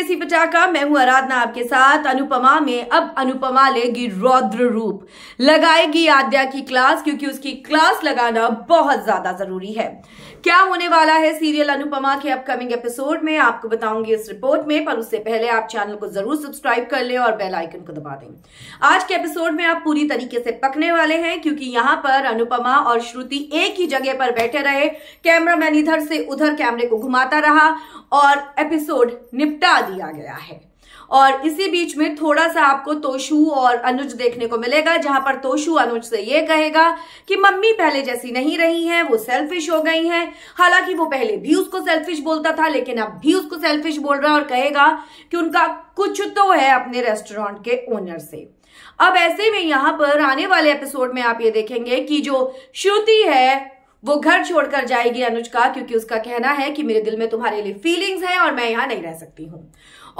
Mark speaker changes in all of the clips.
Speaker 1: देसी पटाखा मैं हूं आराधना आपके साथ अनुपमा में अब अनुपमा लेगी रौद्र रूप लगाएगी आद्या की क्लास क्योंकि उसकी क्लास लगाना बहुत ज्यादा जरूरी है क्या होने वाला है सीरियल अनुपमा के अपकमिंग एपिसोड में आपको बताऊंगी इस रिपोर्ट में पर उससे पहले आप चैनल को जरूर सब्सक्राइब कर ले और बेलाइकन को दबा दें आज के एपिसोड में आप पूरी तरीके से पकने वाले हैं क्योंकि यहाँ पर अनुपमा और श्रुति एक ही जगह पर बैठे रहे कैमरा इधर से उधर कैमरे को घुमाता रहा और एपिसोड निपटा लिया गया है और इसी बीच में थोड़ा सा आपको तोशु और अनुज देखने को मिलेगा जहां पर तोशु अनुज से यह कहेगा कि मम्मी पहले जैसी नहीं रही हैं वो सेल्फिश हो गई हैं हालांकि वो पहले भी उसको सेल्फिश बोलता था लेकिन अब भी उसको सेल्फिश बोल रहा है और कहेगा कि उनका कुछ तो है अपने रेस्टोरेंट के ओनर से अब ऐसे में यहां पर आने वाले एपिसोड में आप ये देखेंगे कि जो श्रुति है वो घर छोड़कर जाएगी अनुज का क्योंकि उसका कहना है कि मेरे दिल में तुम्हारे लिए फीलिंग्स हैं और मैं यहाँ नहीं रह सकती हूँ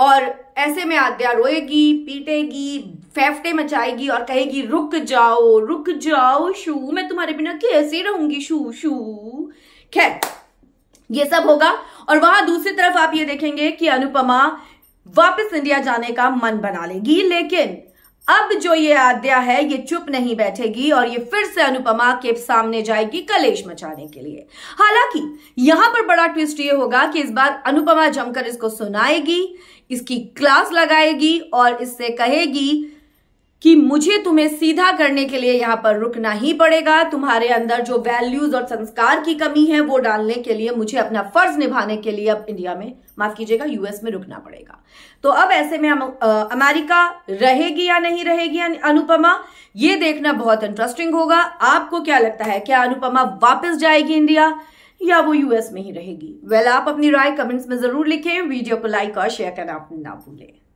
Speaker 1: और ऐसे में आद्या रोएगी पीटेगी फेफटे मचाएगी और कहेगी रुक जाओ रुक जाओ शू मैं तुम्हारे बिना कैसे रहूंगी शू शू खैर ये सब होगा और वहां दूसरी तरफ आप ये देखेंगे कि अनुपमा वापस इंडिया जाने का मन बना लेगी लेकिन अब जो ये आद्या है ये चुप नहीं बैठेगी और ये फिर से अनुपमा के सामने जाएगी कलेश मचाने के लिए हालांकि यहां पर बड़ा ट्विस्ट ये होगा कि इस बार अनुपमा जमकर इसको सुनाएगी इसकी क्लास लगाएगी और इससे कहेगी कि मुझे तुम्हें सीधा करने के लिए यहां पर रुकना ही पड़ेगा तुम्हारे अंदर जो वैल्यूज और संस्कार की कमी है वो डालने के लिए मुझे अपना फर्ज निभाने के लिए अब इंडिया में माफ कीजिएगा यूएस में रुकना पड़ेगा तो अब ऐसे में अमेरिका रहेगी या नहीं रहेगी अनुपमा ये देखना बहुत इंटरेस्टिंग होगा आपको क्या लगता है क्या अनुपमा वापस जाएगी इंडिया या वो यूएस में ही रहेगी वेल well, आप अपनी राय कमेंट्स में जरूर लिखें वीडियो को लाइक और शेयर करना ना भूलें